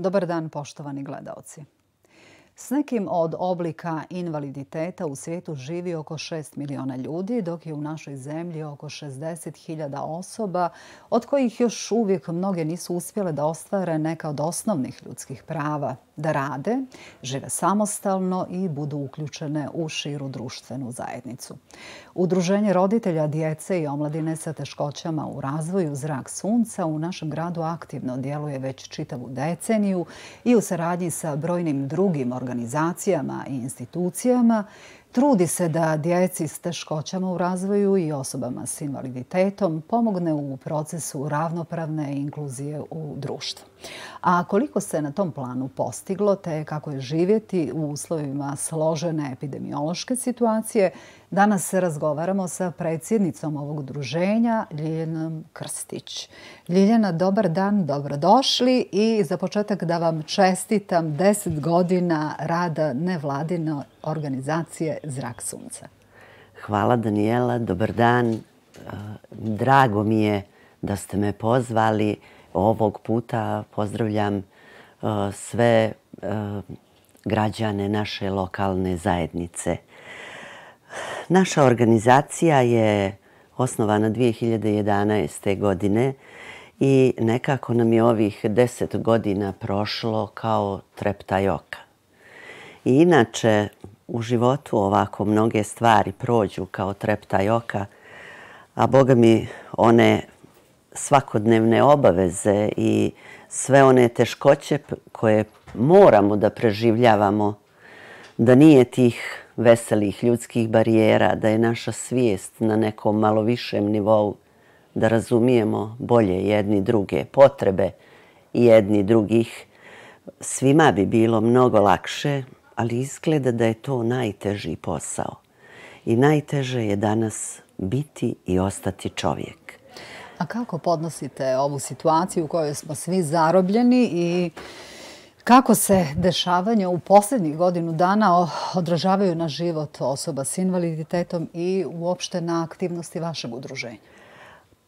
Dobar dan, poštovani gledalci. S nekim od oblika invaliditeta u svijetu živi oko 6 miliona ljudi, dok je u našoj zemlji oko 60.000 osoba, od kojih još uvijek mnoge nisu uspjele da ostvare neka od osnovnih ljudskih prava, da rade, žive samostalno i budu uključene u širu društvenu zajednicu. Udruženje roditelja djece i omladine sa teškoćama u razvoju zrak sunca u našem gradu aktivno djeluje već čitavu deceniju i u saradnji sa brojnim drugim organizacijama organizacijama i institucijama, trudi se da djeci s teškoćama u razvoju i osobama s invaliditetom pomogne u procesu ravnopravne inkluzije u društvu. A koliko se na tom planu postiglo, te kako je živjeti u uslovima složene epidemiološke situacije, danas se razgovaramo sa predsjednicom ovog druženja, Ljiljanom Krstić. Ljiljana, dobar dan, dobrodošli i za početak da vam čestitam 10 godina rada nevladine organizacije Zrak sunca. Hvala Daniela, dobar dan. Drago mi je da ste me pozvali ovog puta pozdravljam e, sve e, građane naše lokalne zajednice. Naša organizacija je osnovana 2011. godine i nekako nam je ovih deset godina prošlo kao treptaj oka. I inače, u životu ovako mnoge stvari prođu kao treptaj oka, a Boga mi one svakodnevne obaveze i sve one teškoće koje moramo da preživljavamo, da nije tih veselih ljudskih barijera, da je naša svijest na nekom malo višem nivou, da razumijemo bolje jedni druge potrebe jedni drugih, svima bi bilo mnogo lakše, ali izgleda da je to najteži posao. I najteže je danas biti i ostati čovjek. A kako podnosite ovu situaciju u kojoj smo svi zarobljeni i kako se dešavanja u posljednjih godinu dana odražavaju na život osoba s invaliditetom i uopšte na aktivnosti vašeg udruženja?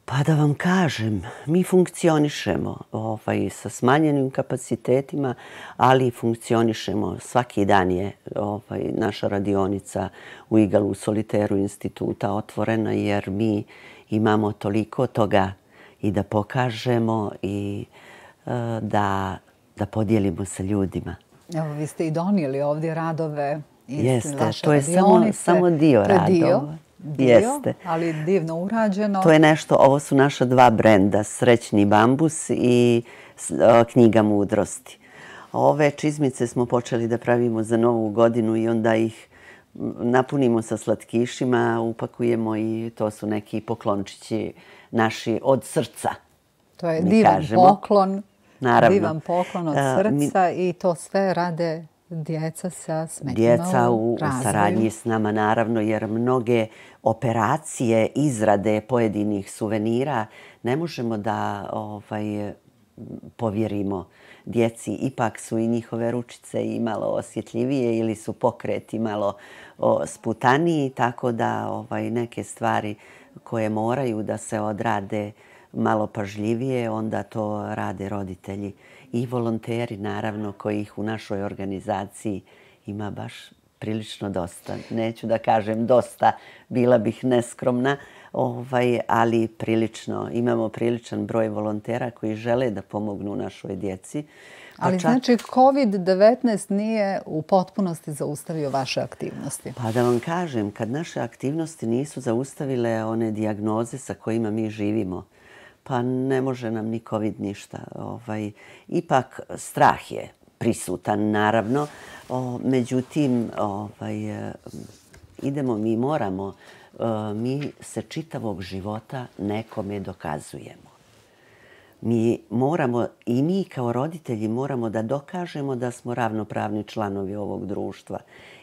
Pa da vam kažem, mi funkcionišemo ovaj, sa smanjenim kapacitetima, ali funkcionišemo. Svaki dan je ovaj, naša radionica u Igalu, u Soliteru instituta otvorena jer mi imamo toliko toga i da pokažemo i e, da, da podijelimo sa ljudima. Evo, vi ste i donijeli ovdje radove iz Jeste, to je samo, samo dio radova. Jeste. ali divno urađeno. To je nešto, ovo su naša dva brenda, Srećni bambus i e, knjiga mudrosti. Ove čizmice smo počeli da pravimo za novu godinu i onda ih napunimo sa slatkišima, upakujemo i to su neki poklončići naši od srca. To je divan poklon. Naravno. Divan poklon od srca i to sve rade djeca sa smetnjama. Djeca u, saradnji s nama, naravno, jer mnoge operacije izrade pojedinih suvenira ne možemo da ovaj, povjerimo djeci ipak su i njihove ručice i malo osjetljivije ili su pokreti malo sputaniji, tako da ovaj, neke stvari koje moraju da se odrade malo pažljivije, onda to rade roditelji i volonteri, naravno, koji ih u našoj organizaciji ima baš prilično dosta. Neću da kažem dosta, bila bih neskromna, ovaj, ali prilično, imamo priličan broj volontera koji žele da pomognu našoj djeci. Pa ali znači COVID-19 nije u potpunosti zaustavio vaše aktivnosti? Pa da vam kažem, kad naše aktivnosti nisu zaustavile one diagnoze sa kojima mi živimo, pa ne može nam ni COVID ništa. Ovaj, ipak strah je prisutan, naravno. međutim, ovaj, idemo, mi moramo E, mi se čitavog života nekome dokazujemo. Mi moramo, i mi kao roditelji, moramo da dokažemo da smo ravnopravni članovi ovog društva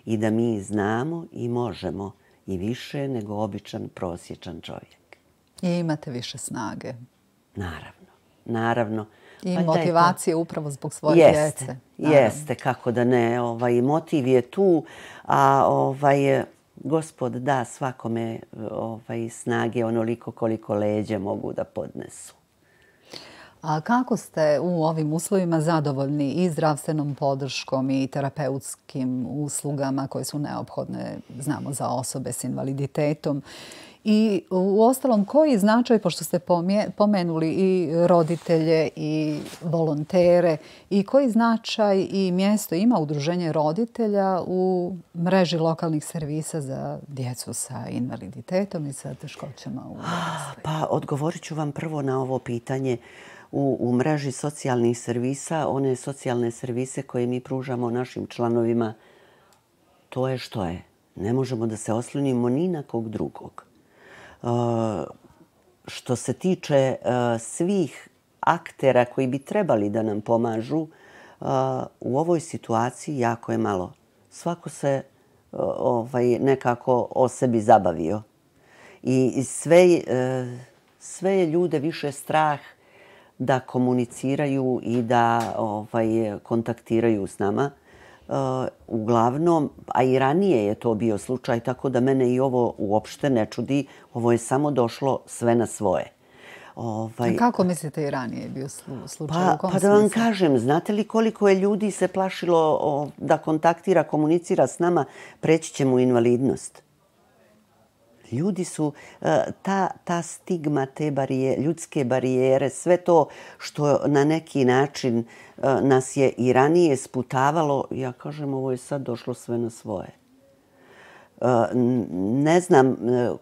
i da mi znamo i možemo i više nego običan, prosječan čovjek. I imate više snage. Naravno, naravno. I pa motivacije upravo zbog svoje djece. Jeste, jeste, kako da ne. Ovaj, motiv je tu, a ovaj, gospod da svakome ovaj, snage onoliko koliko leđe mogu da podnesu. A kako ste u ovim uslovima zadovoljni i zdravstvenom podrškom i terapeutskim uslugama koje su neophodne, znamo, za osobe s invaliditetom? I u ostalom, koji značaj, pošto ste pomenuli i roditelje i volontere, i koji značaj i mjesto ima udruženje roditelja u mreži lokalnih servisa za djecu sa invaliditetom i sa teškoćama u ah, razvoju? Pa, odgovorit ću vam prvo na ovo pitanje. U, u mreži socijalnih servisa, one socijalne servise koje mi pružamo našim članovima, to je što je. Ne možemo da se oslonimo ni na kog drugog. Eh, što se tiče eh, svih aktera koji bi trebali da nam pomažu, eh, u ovoj situaciji jako je malo. Svako se ovaj, nekako o sebi zabavio. I sve, sve je ljude više strah da komuniciraju i da ovaj, kontaktiraju s nama. Eh, uglavnom, a i ranije je to bio slučaj, tako da mene i ovo uopšte ne čudi, ovo je samo došlo sve na svoje. Ovaj, Kako mislite i ranije je bio slučaj? Pa, pa da vam kažem, znate li koliko je ljudi se plašilo da kontaktira, komunicira s nama, preći ćemo mu invalidnost? ljudi su e, ta, ta stigma, te barije, ljudske barijere, sve to što na neki način e, nas je i ranije sputavalo, ja kažem, ovo je sad došlo sve na svoje. E, ne znam,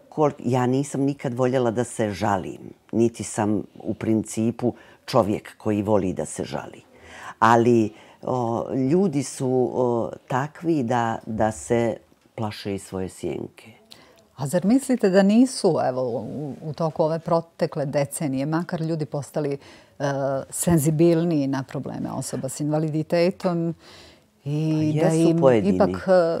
kol, ja nisam nikad voljela da se žalim, niti sam u principu čovjek koji voli da se žali. Ali o, ljudi su o, takvi da, da se plaše i svoje sjenke. A zar mislite da nisu evo, u toku ove protekle decenije makar ljudi postali e, senzibilniji na probleme osoba s invaliditetom i pa da im ipak e,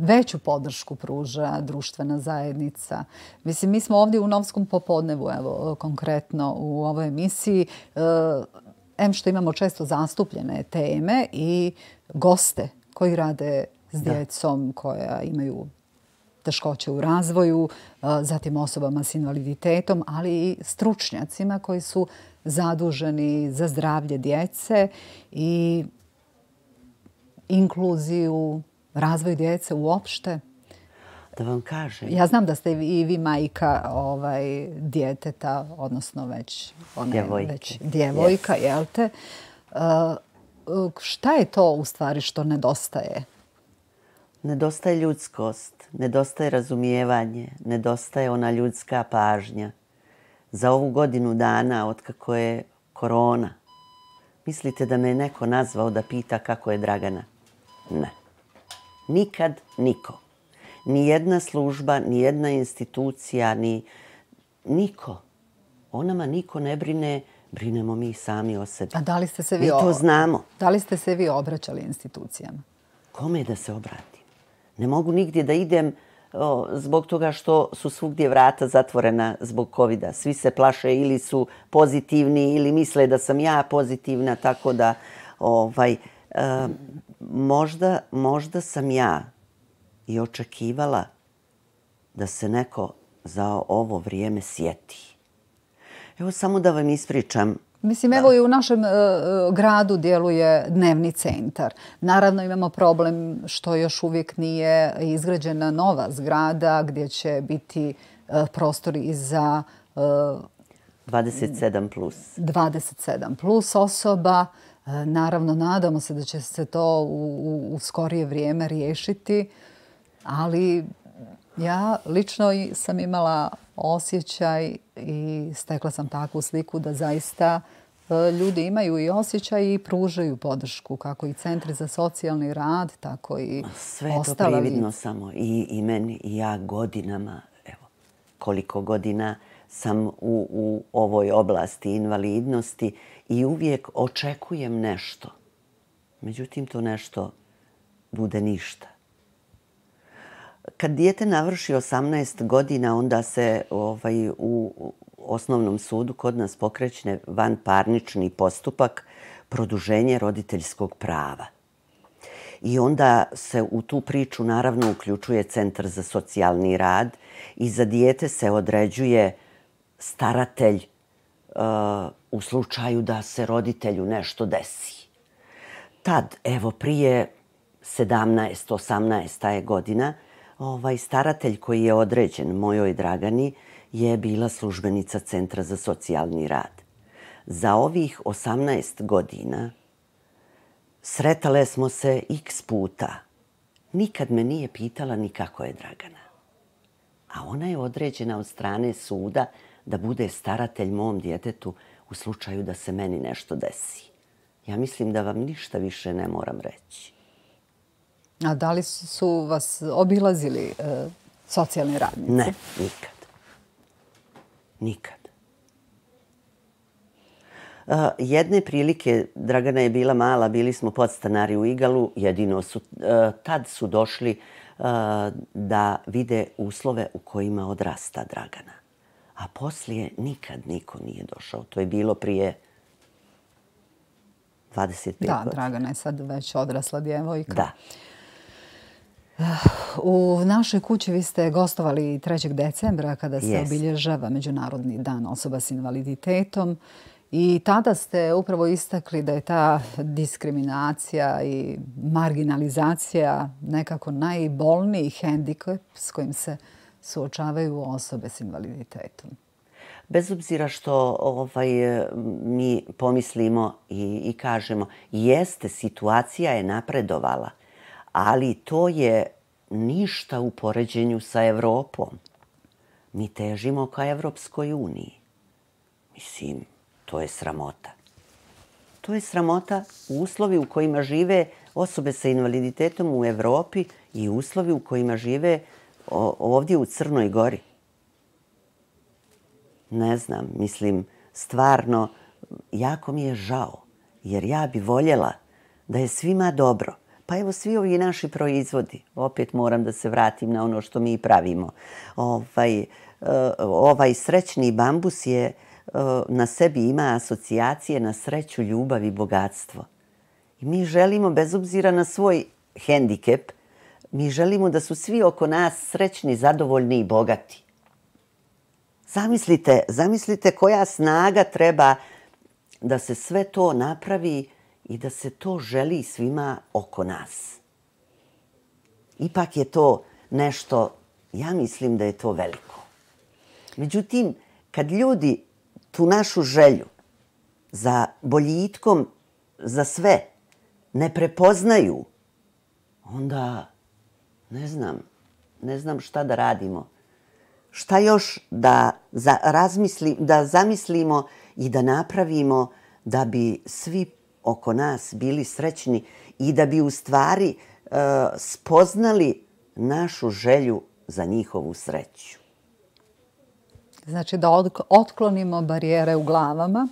veću podršku pruža društvena zajednica? Mislim, mi smo ovdje u Novskom popodnevu, evo, konkretno u ovoj emisiji, e, M što imamo često zastupljene teme i goste koji rade s djecom koja imaju teškoće u razvoju, e, zatim osobama s invaliditetom, ali i stručnjacima koji su zaduženi za zdravlje djece i inkluziju, razvoj djece uopšte. Da vam kažem. Ja znam da ste i vi majka ovaj, djeteta, odnosno već, one, već djevojka, yes. jel Uh, šta je to u stvari što nedostaje Nedostaje ljudskost, nedostaje razumijevanje, nedostaje ona ljudska pažnja. Za ovu godinu dana, otkako je korona, mislite da me je neko nazvao da pita kako je Dragana? Ne. Nikad niko. Ni jedna služba, ni jedna institucija, ni niko. O nama niko ne brine, brinemo mi sami o sebi. A da li ste se vi, to znamo. Da li ste se vi obraćali institucijama? Kome je da se obrati? ne mogu nigdje da idem zbog toga što su svugdje vrata zatvorena zbog covida. Svi se plaše ili su pozitivni ili misle da sam ja pozitivna, tako da ovaj e, možda možda sam ja i očekivala da se neko za ovo vrijeme sjeti. Evo samo da vam ispričam Mislim, evo i u našem e, e, gradu djeluje dnevni centar. Naravno imamo problem što još uvijek nije izgrađena nova zgrada gdje će biti uh, prostori i za 27 plus. 27 plus osoba. Naravno, nadamo se da će se to u skorije vrijeme riješiti, ali Ja lično sam imala osjećaj i stekla sam takvu sliku da zaista e, ljudi imaju i osjećaj i pružaju podršku, kako i centri za socijalni rad, tako i Sve je to prividno samo i, i meni i ja godinama, evo, koliko godina sam u, u ovoj oblasti invalidnosti i uvijek očekujem nešto. Međutim, to nešto bude ništa. Kad dijete navrši 18 godina, onda se ovaj, u osnovnom sudu kod nas pokrećne van parnični postupak produženje roditeljskog prava. I onda se u tu priču naravno uključuje Centar za socijalni rad i za dijete se određuje staratelj uh, u slučaju da se roditelju nešto desi. Tad, evo, prije 17-18. godina, ovaj staratelj koji je određen mojoj Dragani je bila službenica Centra za socijalni rad. Za ovih 18 godina sretale smo se x puta. Nikad me nije pitala ni kako je Dragana. A ona je određena od strane suda da bude staratelj mom djetetu u slučaju da se meni nešto desi. Ja mislim da vam ništa više ne moram reći. A da li su vas obilazili e, socijalni radnici? Ne, nikad. Nikad. E, jedne prilike, Dragana je bila mala, bili smo podstanari u Igalu, jedino su, e, tad su došli e, da vide uslove u kojima odrasta Dragana. A poslije nikad niko nije došao. To je bilo prije 25 godina. Da, Dragana je sad već odrasla djevojka. Da. U našoj kući vi ste gostovali 3. decembra kada se obilježava Međunarodni dan osoba s invaliditetom i tada ste upravo istakli da je ta diskriminacija i marginalizacija nekako najbolniji hendikep s kojim se suočavaju osobe s invaliditetom. Bez obzira što ovaj, mi pomislimo i, i kažemo jeste, situacija je napredovala ali to je ništa u poređenju sa Evropom. Mi težimo ka Evropskoj uniji. Mislim, to je sramota. To je sramota u uslovi u kojima žive osobe sa invaliditetom u Evropi i uslovi u kojima žive ovdje u Crnoj gori. Ne znam, mislim, stvarno, jako mi je žao, jer ja bi voljela da je svima dobro – Pa evo svi ovi naši proizvodi, opet moram da se vratim na ono što mi pravimo. Ovaj, e, ovaj srećni bambus je e, na sebi ima asocijacije na sreću, ljubav i bogatstvo. I mi želimo, bez obzira na svoj hendikep, mi želimo da su svi oko nas srećni, zadovoljni i bogati. Zamislite, zamislite koja snaga treba da se sve to napravi uh, i da se to želi svima oko nas. Ipak je to nešto, ja mislim da je to veliko. Međutim, kad ljudi tu našu želju za boljitkom, za sve, ne prepoznaju, onda ne znam, ne znam šta da radimo. Šta još da, za, razmisli, da zamislimo i da napravimo da bi svi oko nas bili srećni i da bi u stvari e, spoznali našu želju za njihovu sreću. Znači da otklonimo barijere u glavama.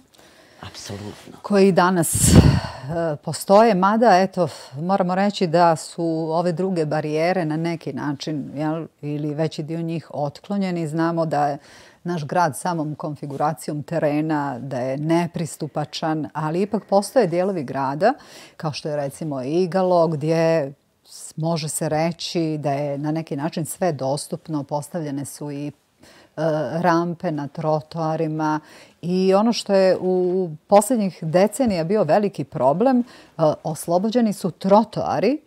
Apsolutno. Koji danas e, postoje, mada eto, moramo reći da su ove druge barijere na neki način jel, ili veći dio njih otklonjeni. Znamo da naš grad samom konfiguracijom terena, da je nepristupačan, ali ipak postoje dijelovi grada, kao što je recimo Igalo, gdje može se reći da je na neki način sve dostupno, postavljene su i e, rampe na trotoarima i ono što je u posljednjih decenija bio veliki problem, e, oslobođeni su trotoari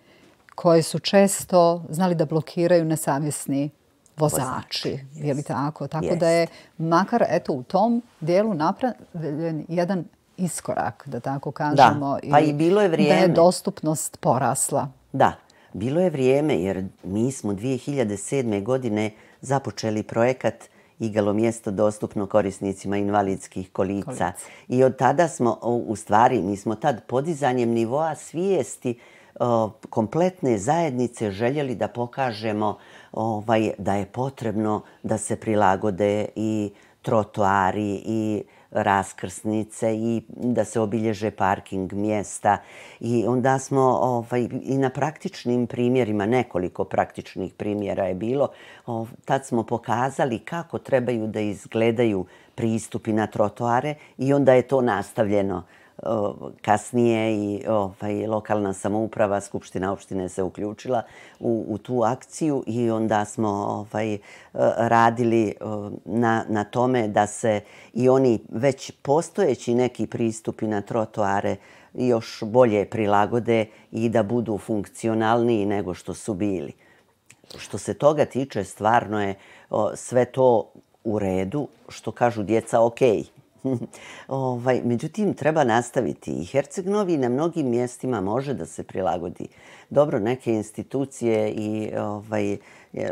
koji su često znali da blokiraju nesavjesni vozači. Je li tako? Tako da je makar eto u tom dijelu napravljen jedan iskorak, da tako kažemo. Da, pa i bilo je vrijeme. Da je dostupnost porasla. Da, bilo je vrijeme jer mi smo 2007. godine započeli projekat igalo mjesto dostupno korisnicima invalidskih kolica. I od tada smo, u stvari, mi smo tad podizanjem nivoa svijesti kompletne zajednice željeli da pokažemo ovaj, da je potrebno da se prilagode i trotoari i raskrsnice i da se obilježe parking mjesta. I onda smo ovaj, i na praktičnim primjerima, nekoliko praktičnih primjera je bilo, ovaj, tad smo pokazali kako trebaju da izgledaju pristupi na trotoare i onda je to nastavljeno kasnije i ovaj, lokalna samouprava, Skupština opštine se uključila u, u tu akciju i onda smo ovaj, e, radili na, na tome da se i oni već postojeći neki pristupi na trotoare još bolje prilagode i da budu funkcionalniji nego što su bili. Što se toga tiče, stvarno je sve to u redu, što kažu djeca okej. ovaj, međutim, treba nastaviti i Herceg na mnogim mjestima može da se prilagodi dobro neke institucije i ovaj, e,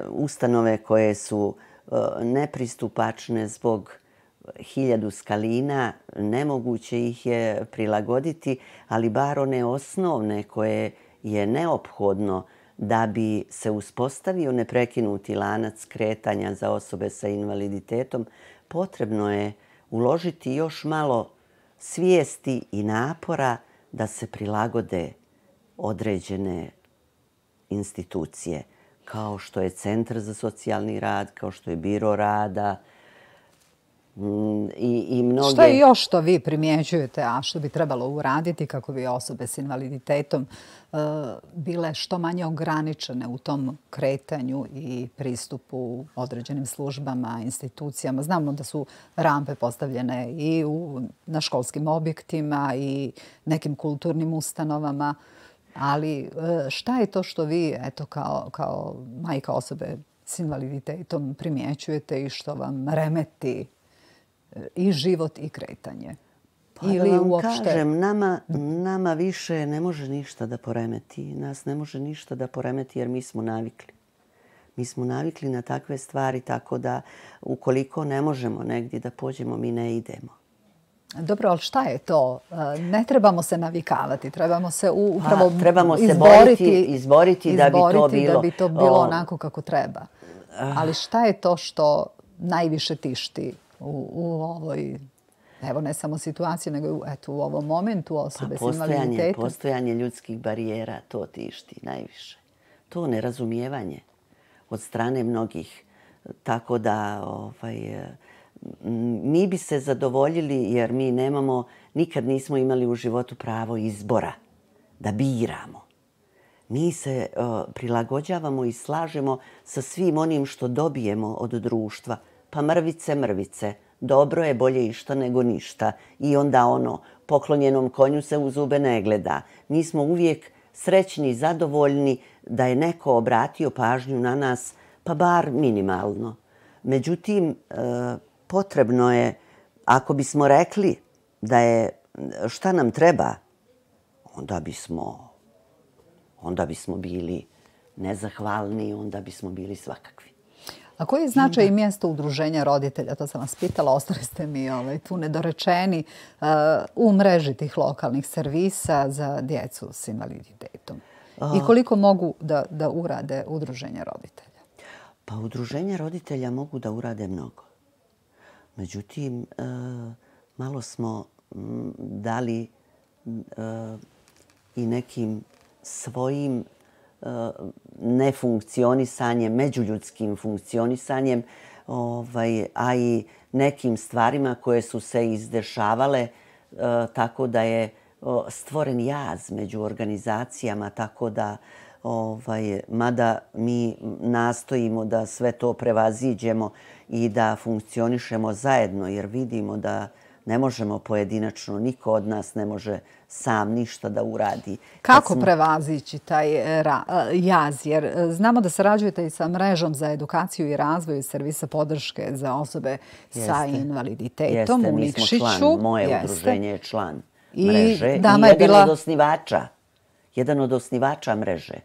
ustanove koje su e, nepristupačne zbog hiljadu skalina, nemoguće ih je prilagoditi, ali bar one osnovne koje je neophodno da bi se uspostavio neprekinuti lanac kretanja za osobe sa invaliditetom, potrebno je uložiti još malo svijesti i napora da se prilagode određene institucije kao što je centar za socijalni rad, kao što je biro rada, Mm, i, i mnoge... Šta je još što vi primjećujete, a što bi trebalo uraditi kako bi osobe s invaliditetom e, bile što manje ograničene u tom kretanju i pristupu određenim službama, institucijama? Znamo da su rampe postavljene i na školskim objektima i nekim kulturnim ustanovama, ali e, šta je to što vi eto, kao, kao majka osobe s invaliditetom primjećujete i što vam remeti i život i kretanje? Pa Ili da vam uopšte... kažem, nama, nama više ne može ništa da poremeti. Nas ne može ništa da poremeti jer mi smo navikli. Mi smo navikli na takve stvari tako da ukoliko ne možemo negdje da pođemo, mi ne idemo. Dobro, ali šta je to? E, ne trebamo se navikavati, trebamo se pa, upravo pa, trebamo se boriti, izboriti, izboriti da, bi to bilo, da bi to bilo onako kako treba. Ali šta je to što najviše tišti u ovoj, evo ne samo situaciji, nego eto, u ovom momentu osobe pa s invaliditetom. Postojanje ljudskih barijera, to tišti najviše. To nerazumijevanje od strane mnogih. Tako da ovaj, mi bi se zadovoljili jer mi nemamo, nikad nismo imali u životu pravo izbora da biramo. Mi se eh, prilagođavamo i slažemo sa svim onim što dobijemo od društva pa mrvice, mrvice, dobro je bolje išta nego ništa. I onda ono, poklonjenom konju se u zube ne gleda. Mi smo uvijek srećni i zadovoljni da je neko obratio pažnju na nas, pa bar minimalno. Međutim, e, potrebno je, ako bismo rekli da je šta nam treba, onda bismo, onda bismo bili nezahvalni, onda bismo bili svakakvi. A koji je značaj i mjesto udruženja roditelja? To sam vas pitala, ostali ste mi ovaj, tu nedorečeni uh, u mreži tih lokalnih servisa za djecu s invaliditetom. I koliko mogu da, da urade udruženja roditelja? Pa udruženja roditelja mogu da urade mnogo. Međutim, uh, malo smo mm, dali mm, uh, i nekim svojim nefunkcionisanjem, međuljudskim funkcionisanjem, ovaj, a i nekim stvarima koje su se izdešavale eh, tako da je stvoren jaz među organizacijama, tako da, ovaj, mada mi nastojimo da sve to prevaziđemo i da funkcionišemo zajedno, jer vidimo da ne možemo pojedinačno, niko od nas ne može sam ništa da uradi. Kako prevazići taj e, e, jaz? Jer e, znamo da sarađujete i sa mrežom za edukaciju i razvoju servisa podrške za osobe sa invaliditetom u Nikšiću. Jeste, mi smo član. Moje udruženje je član mreže. I jedan od osnivača. Jedan od osnivača mreže.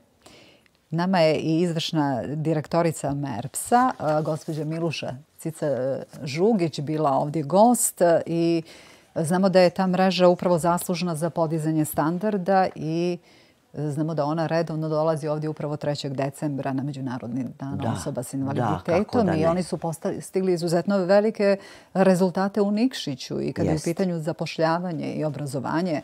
Nama je i izvršna direktorica MERPS-a, gospođa Miluša Cica Žugić, bila ovdje gost i... Znamo da je ta mreža upravo zaslužna za podizanje standarda i Znamo da ona redovno dolazi ovdje upravo 3. decembra na Međunarodni dan osoba s invaliditetom i oni su postali, stigli izuzetno velike rezultate u Nikšiću i kada je u pitanju zapošljavanje i obrazovanje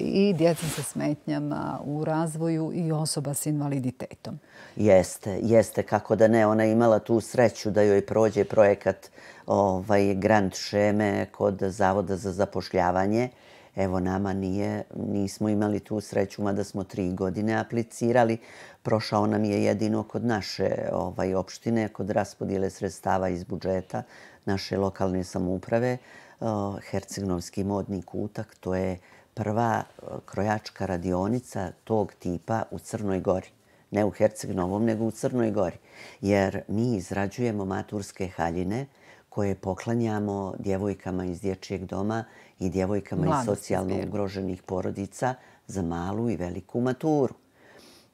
i djecom sa smetnjama u razvoju i osoba s invaliditetom. Jeste, jeste kako da ne. Ona je imala tu sreću da joj prođe projekat ovaj, grant šeme kod Zavoda za zapošljavanje evo nama nije, nismo imali tu sreću, mada smo tri godine aplicirali. Prošao nam je jedino kod naše ovaj, opštine, kod raspodile sredstava iz budžeta naše lokalne samouprave, Hercegnovski modni kutak, to je prva krojačka radionica tog tipa u Crnoj gori. Ne u Hercegnovom, nego u Crnoj gori. Jer mi izrađujemo maturske haljine koje poklanjamo djevojkama iz dječijeg doma i djevojkama iz socijalno ugroženih porodica za malu i veliku maturu.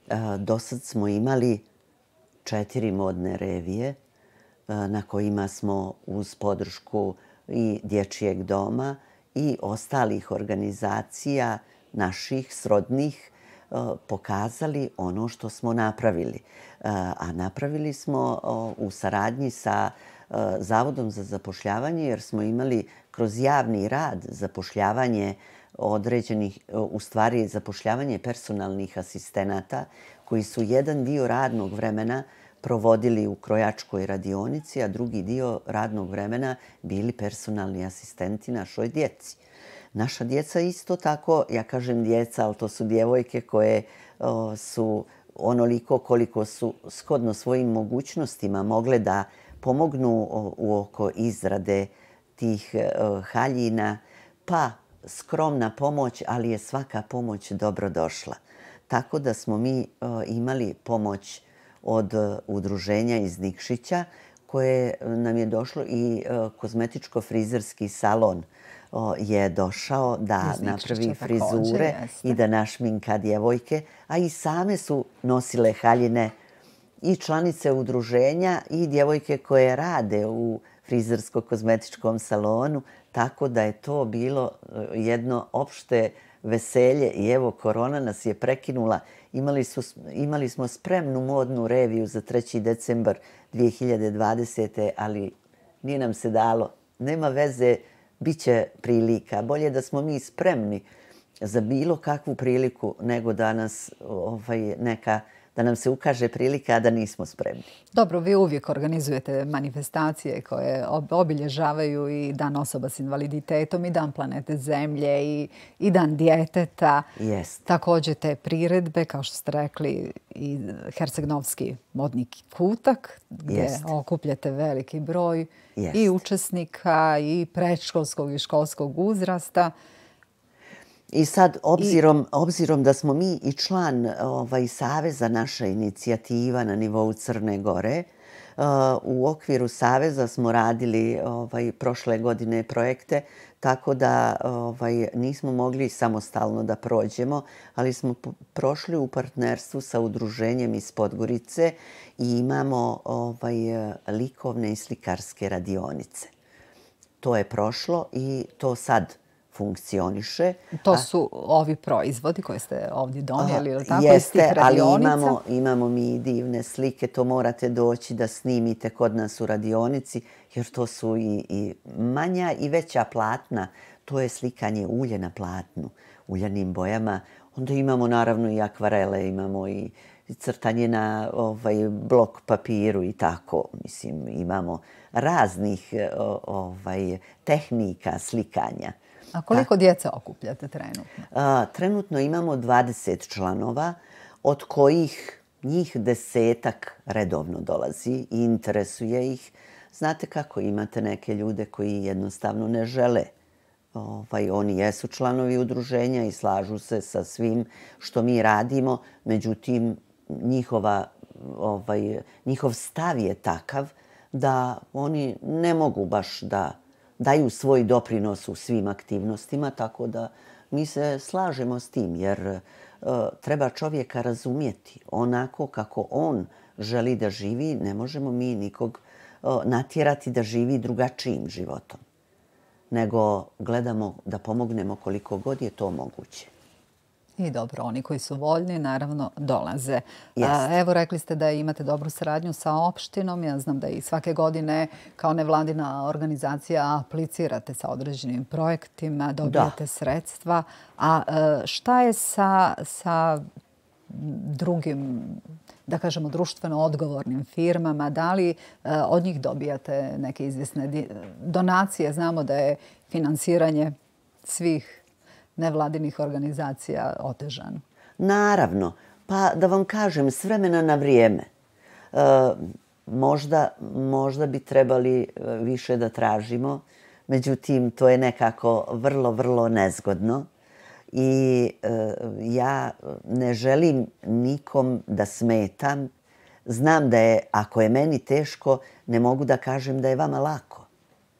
E, do sad smo imali četiri modne revije e, na kojima smo uz podršku i Dječijeg doma i ostalih organizacija naših srodnih e, pokazali ono što smo napravili. A napravili smo u saradnji sa Zavodom za zapošljavanje jer smo imali kroz javni rad zapošljavanje određenih, u stvari zapošljavanje personalnih asistenata koji su jedan dio radnog vremena provodili u krojačkoj radionici, a drugi dio radnog vremena bili personalni asistenti našoj djeci. Naša djeca isto tako, ja kažem djeca, ali to su djevojke koje su onoliko koliko su shodno svojim mogućnostima mogle da pomognu u oko izrade uh, tih e, haljina, pa skromna pomoć, ali je svaka pomoć dobrodošla. Tako da smo mi e, imali pomoć od e, udruženja iz Nikšića, koje nam je došlo i kozmetičko-frizerski salon je došao da napravi frizure i da našminka djevojke, a i same su nosile haljine i članice udruženja i djevojke koje rade u frizersko-kozmetičkom salonu, tako da je to bilo e, jedno opšte veselje i evo korona nas je prekinula. Imali, su, imali smo spremnu modnu reviju za 3. decembar 2020. ali nije nam se dalo. Nema veze, bit će prilika. Bolje da smo mi spremni za bilo kakvu priliku nego da nas ovaj, neka da nam se ukaže prilika da nismo spremni. Dobro, vi uvijek organizujete manifestacije koje obilježavaju i dan osoba s invaliditetom, i dan planete Zemlje, i, i dan djeteta. Yes. Također te priredbe, kao što ste rekli, i Hercegnovski modni kutak, gdje okupljate veliki broj i učesnika, i predškolskog i školskog uzrasta. Yes. I sad, obzirom, I... obzirom da smo mi i član ovaj, Saveza naša inicijativa na nivou Crne Gore, uh, u okviru Saveza smo radili ovaj, prošle godine projekte, tako da ovaj, nismo mogli samostalno da prođemo, ali smo prošli u partnerstvu sa udruženjem iz Podgorice i imamo ovaj, likovne i slikarske radionice. To je prošlo i to sad funkcioniše. To su ovi proizvodi koje ste ovdje donijeli, ili tako, jeste, Ali imamo, imamo mi divne slike, to morate doći da snimite kod nas u radionici, jer to su i, i manja i veća platna. To je slikanje ulje na platnu, uljanim bojama. Onda imamo naravno i akvarele, imamo i crtanje na ovaj blok papiru i tako. Mislim, imamo raznih ovaj, tehnika slikanja. A koliko da. djece okupljate trenutno? A, trenutno imamo 20 članova, od kojih njih desetak redovno dolazi i interesuje ih. Znate kako imate neke ljude koji jednostavno ne žele. Ovaj, oni jesu članovi udruženja i slažu se sa svim što mi radimo. Međutim, njihova, ovaj, njihov stav je takav da oni ne mogu baš da daju svoj doprinos u svim aktivnostima, tako da mi se slažemo s tim, jer e, treba čovjeka razumijeti onako kako on želi da živi, ne možemo mi nikog e, natjerati da živi drugačijim životom, nego gledamo da pomognemo koliko god je to moguće. I dobro, oni koji su voljni, naravno, dolaze. Evo, rekli ste da imate dobru saradnju sa opštinom. Ja znam da i svake godine kao nevladina organizacija aplicirate sa određenim projektima, dobijete sredstva. A e, šta je sa, sa drugim, da kažemo, društveno odgovornim firmama? Da li e, od njih dobijate neke izvisne donacije? Znamo da je finansiranje svih nevladinih organizacija otežan? Naravno. Pa da vam kažem, s vremena na vrijeme. E, možda, možda bi trebali e, više da tražimo. Međutim, to je nekako vrlo, vrlo nezgodno. I e, ja ne želim nikom da smetam. Znam da je, ako je meni teško, ne mogu da kažem da je vama lako.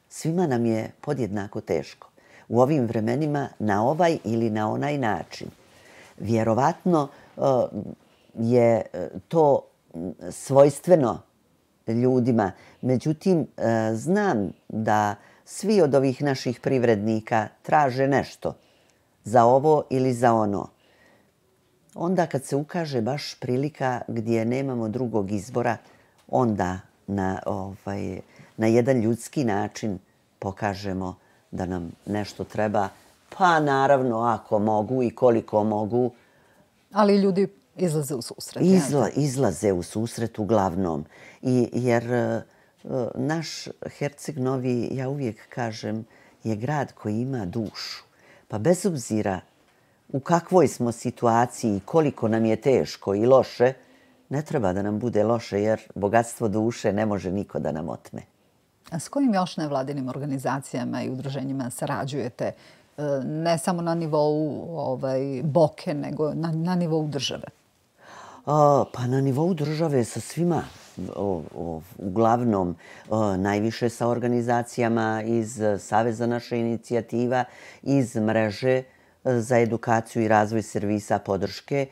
Svima nam je podjednako teško u ovim vremenima na ovaj ili na onaj način. Vjerovatno e, je e, to svojstveno ljudima. Međutim, e, znam da svi od ovih naših privrednika traže nešto za ovo ili za ono. Onda kad se ukaže baš prilika gdje nemamo drugog izbora, onda na, ovaj, na jedan ljudski način pokažemo uh, da nam nešto treba. Pa naravno, ako mogu i koliko mogu. Ali ljudi izlaze u susret. Izla, izlaze u susret uglavnom. I, jer e, e, naš Herceg Novi, ja uvijek kažem, je grad koji ima dušu. Pa bez obzira u kakvoj smo situaciji koliko nam je teško i loše, ne treba da nam bude loše jer bogatstvo duše ne može niko da nam otme. S kojim još nevladinim organizacijama i udruženjima sarađujete e, ne samo na nivou ovaj, boke, nego na, nivou države? pa na nivou države sa svima. O, uglavnom najviše sa organizacijama iz Saveza naša inicijativa, iz mreže e, za edukaciju i razvoj servisa podrške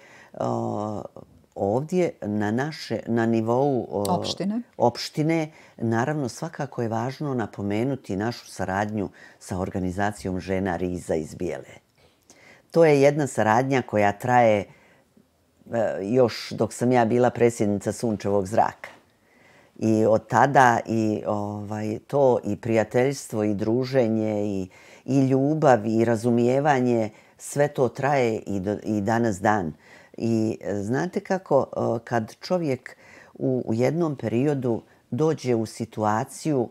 ovdje na naše na nivou opštine opštine naravno svakako je važno napomenuti našu saradnju sa organizacijom žena Riza iz Bijele. To je jedna saradnja koja traje e, još dok sam ja bila predsjednica Sunčevog zraka. I od tada i ovaj to i prijateljstvo i druženje i i ljubav i razumijevanje sve to traje i do, i danas dan. I e, znate kako, e, kad čovjek u jednom periodu dođe u situaciju,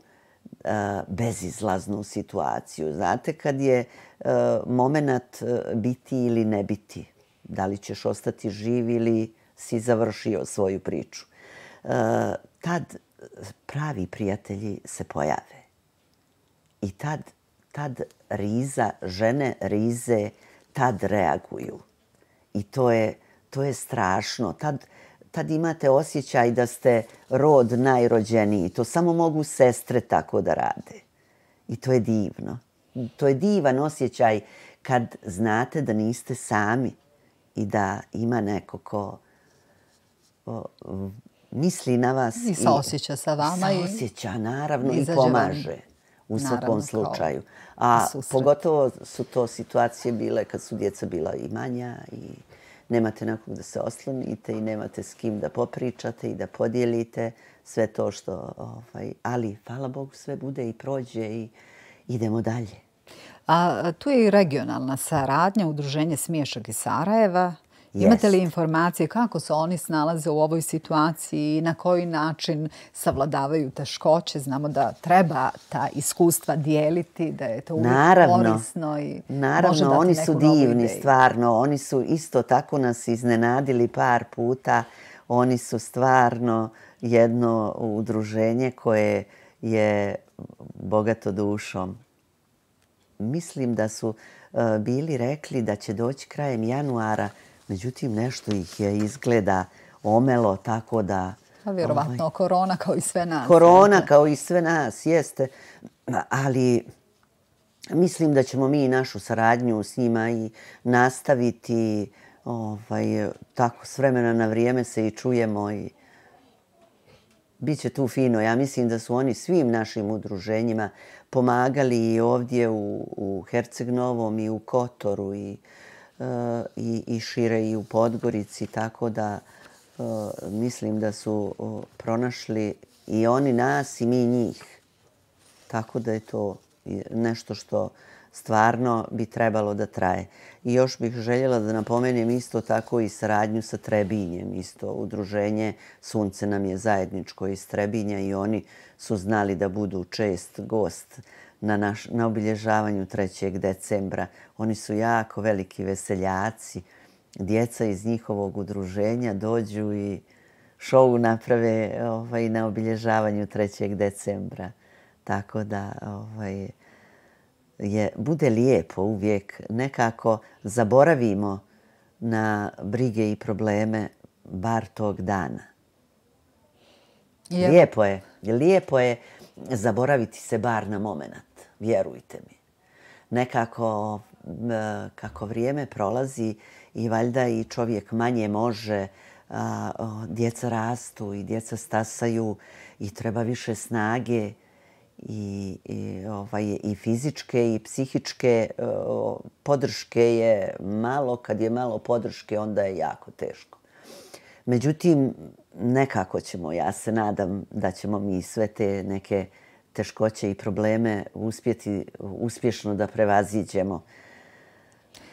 e, bezizlaznu situaciju, znate, kad je moment biti ili ne biti, da li ćeš ostati živ ili si završio svoju priču, tad pravi prijatelji se pojave. I tad, tad riza, žene rize, tad reaguju. I to je to je strašno. Tad, tad imate osjećaj da ste rod najrođeniji. To samo mogu sestre tako da rade. I to je divno. To je divan osjećaj kad znate da niste sami i da ima neko ko misli na vas. I osjeća sa vama. Saosjeća, osjeća, naravno, i, i pomaže u svakom slučaju. A pogotovo su to situacije bile kad su djeca bila i manja i nemate nekog da se oslonite i nemate s kim da popričate i da podijelite sve to što... Ovaj, ali, hvala Bogu, sve bude i prođe i idemo dalje. A, tu je i regionalna saradnja, udruženje Smiješak iz Sarajeva. Imate li informacije kako se oni snalaze u ovoj situaciji i na koji način savladavaju teškoće? Znamo da treba ta iskustva dijeliti, da je to uvijek korisno. I naravno, oni su divni, stvarno. Oni su isto tako nas iznenadili par puta. Oni su stvarno jedno udruženje koje je bogato dušom. Mislim da su eh, bili rekli da će doći krajem januara Međutim, nešto ih je izgleda omelo tako da... Pa vjerovatno, ovaj, korona kao i sve nas. Korona kao i sve nas, jeste. Ali mislim da ćemo mi našu saradnju s njima i nastaviti ovaj, tako s vremena na vrijeme se i čujemo i bit će tu fino. Ja mislim da su oni svim našim udruženjima pomagali i ovdje u, u Herceg i u Kotoru i i, i šire i u Podgorici, tako da e, mislim da su pronašli i oni nas i mi njih. Tako da je to nešto što stvarno bi trebalo da traje. I još bih željela da napomenem isto tako i saradnju sa Trebinjem. Isto udruženje Sunce nam je zajedničko iz Trebinja i oni su znali da budu čest gost uh, na, naš, na obilježavanju 3. decembra. Oni su jako veliki veseljaci. Djeca iz njihovog udruženja dođu i šovu naprave ovaj, na obilježavanju 3. decembra. Tako da ovaj, je, bude lijepo uvijek. Nekako zaboravimo na brige i probleme bar tog dana. Lijepo je. Lijepo je zaboraviti se bar na momenat vjerujte mi. Nekako, kako vrijeme prolazi i valjda i čovjek manje može, djeca rastu i djeca stasaju i treba više snage i, i, ovaj, i fizičke i psihičke podrške je malo. Kad je malo podrške, onda je jako teško. Međutim, nekako ćemo, ja se nadam da ćemo mi sve te neke teškoće i probleme uspjeti uspješno da prevaziđemo.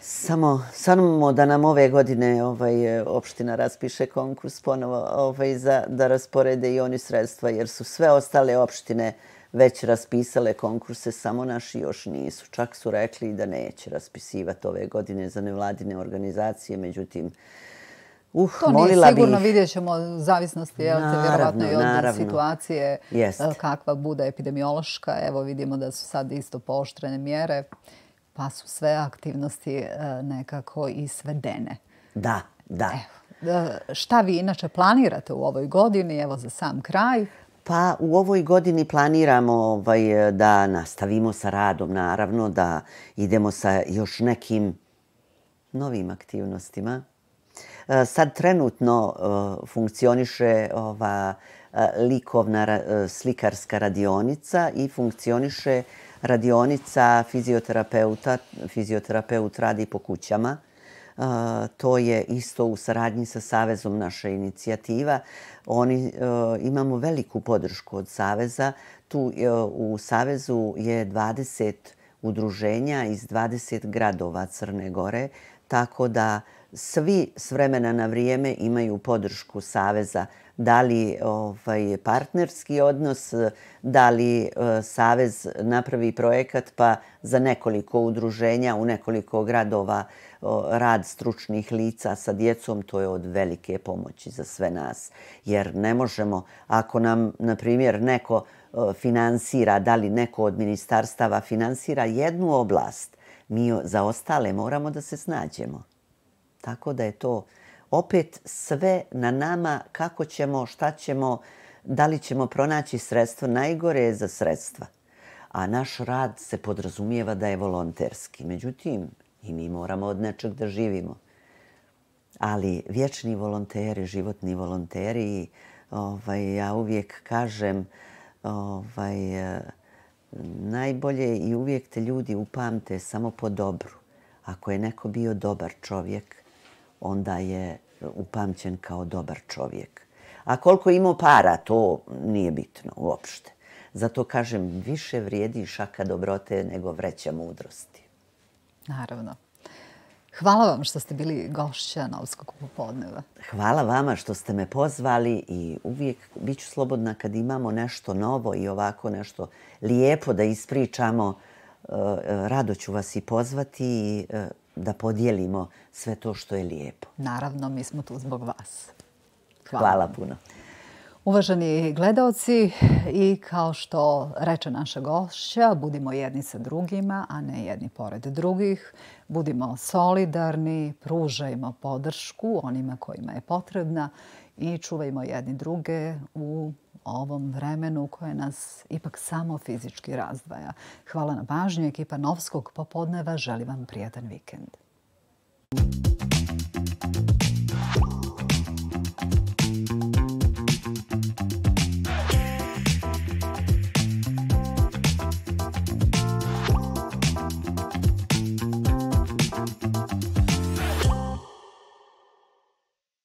Samo samo da nam ove godine ovaj opština raspiše konkurs ponovo ovaj za da rasporede i oni sredstva jer su sve ostale opštine već raspisale konkurse, samo naši još nisu. Čak su rekli da neće raspisivati ove godine za nevladine organizacije, međutim, uh, Uh, to nije sigurno, bih. vidjet ćemo zavisnosti jel jel, vjerovatno i od naravno. situacije eh, Jest. kakva bude epidemiološka. Evo vidimo da su sad isto pooštrene mjere, pa su sve aktivnosti eh, nekako i svedene. Da, da. Evo, šta vi inače planirate u ovoj godini, evo za sam kraj? Pa u ovoj godini planiramo ovaj, eh, da nastavimo sa radom, naravno, da idemo sa još nekim novim aktivnostima. Eh, sad trenutno eh, funkcioniše ova eh, likovna slikarska radionica i funkcioniše radionica fizioterapeuta. Fizioterapeut radi po kućama. To je isto u saradnji sa Savezom naša inicijativa. Oni, imamo veliku podršku od Saveza. Tu u Savezu je 20 udruženja iz 20 gradova Crne Gore, tako da svi s vremena na vrijeme imaju podršku Saveza. Da li ovaj, partnerski odnos, da li eh, Savez napravi projekat pa za nekoliko udruženja u nekoliko gradova rad stručnih lica sa djecom, to je od velike pomoći za sve nas. Jer ne možemo, ako nam, na primjer, neko eh, finansira, da li neko od ministarstava finansira jednu oblast, mi za ostale moramo da se snađemo. Tako da je to opet sve na nama kako ćemo, šta ćemo, da li ćemo pronaći sredstvo najgore za sredstva. A naš rad se podrazumijeva da je volonterski. Međutim, i mi moramo od nečeg da živimo. Ali vječni volonteri, životni volonteri, ovaj, ja uvijek kažem, ovaj, najbolje i uvijek te ljudi upamte samo po dobru. Ako je neko bio dobar čovjek – onda je e, upamćen kao dobar čovjek. A koliko imao para, to nije bitno uopšte. Zato kažem, više vrijedi šaka dobrote nego vreća mudrosti. Naravno. Hvala vam što ste bili gošća na Novskog popodneva. Hvala vama što ste me pozvali i uvijek bit ću slobodna kad imamo nešto novo i ovako nešto lijepo da ispričamo. E, e, rado ću vas i pozvati i da podijelimo sve to što je lijepo. Naravno, mi smo tu zbog vas. Hvala, puno. Uvaženi gledalci, i kao što reče naša gošća, budimo jedni sa drugima, a ne jedni pored drugih. Budimo solidarni, pružajmo podršku onima kojima je potrebna i čuvajmo jedni druge u ovom vremenu koje nas ipak samo fizički razdvaja. Hvala na pažnju. Ekipa Novskog popodneva želi vam prijatan vikend. Thank you.